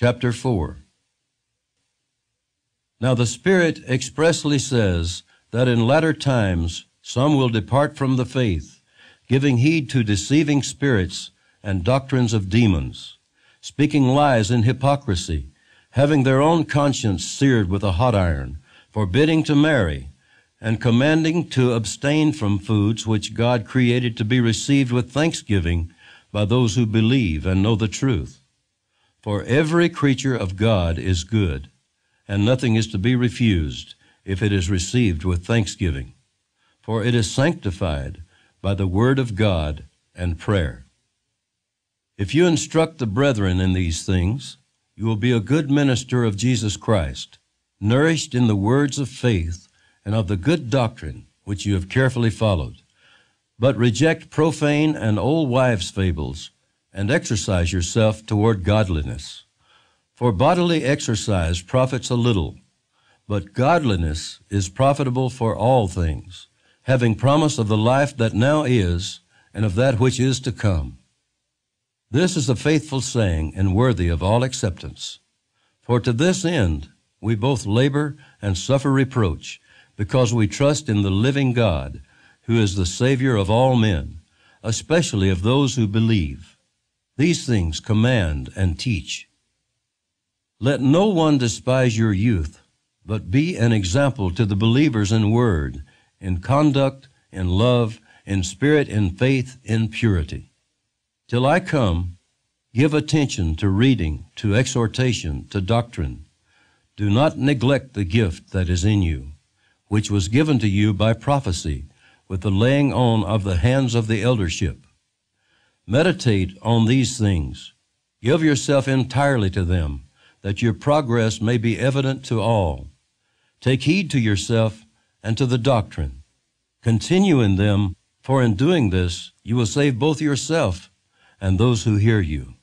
chapter 4. Now the Spirit expressly says that in latter times some will depart from the faith, giving heed to deceiving spirits and doctrines of demons, speaking lies in hypocrisy, having their own conscience seared with a hot iron, forbidding to marry, and commanding to abstain from foods which God created to be received with thanksgiving by those who believe and know the truth for every creature of God is good, and nothing is to be refused if it is received with thanksgiving. For it is sanctified by the word of God and prayer. If you instruct the brethren in these things, you will be a good minister of Jesus Christ, nourished in the words of faith and of the good doctrine which you have carefully followed. But reject profane and old wives' fables and exercise yourself toward godliness. For bodily exercise profits a little, but godliness is profitable for all things, having promise of the life that now is and of that which is to come. This is a faithful saying and worthy of all acceptance. For to this end we both labor and suffer reproach, because we trust in the living God, who is the Savior of all men, especially of those who believe these things command and teach. Let no one despise your youth, but be an example to the believers in word, in conduct, in love, in spirit, in faith, in purity. Till I come, give attention to reading, to exhortation, to doctrine. Do not neglect the gift that is in you, which was given to you by prophecy, with the laying on of the hands of the eldership. Meditate on these things. Give yourself entirely to them, that your progress may be evident to all. Take heed to yourself and to the doctrine. Continue in them, for in doing this you will save both yourself and those who hear you.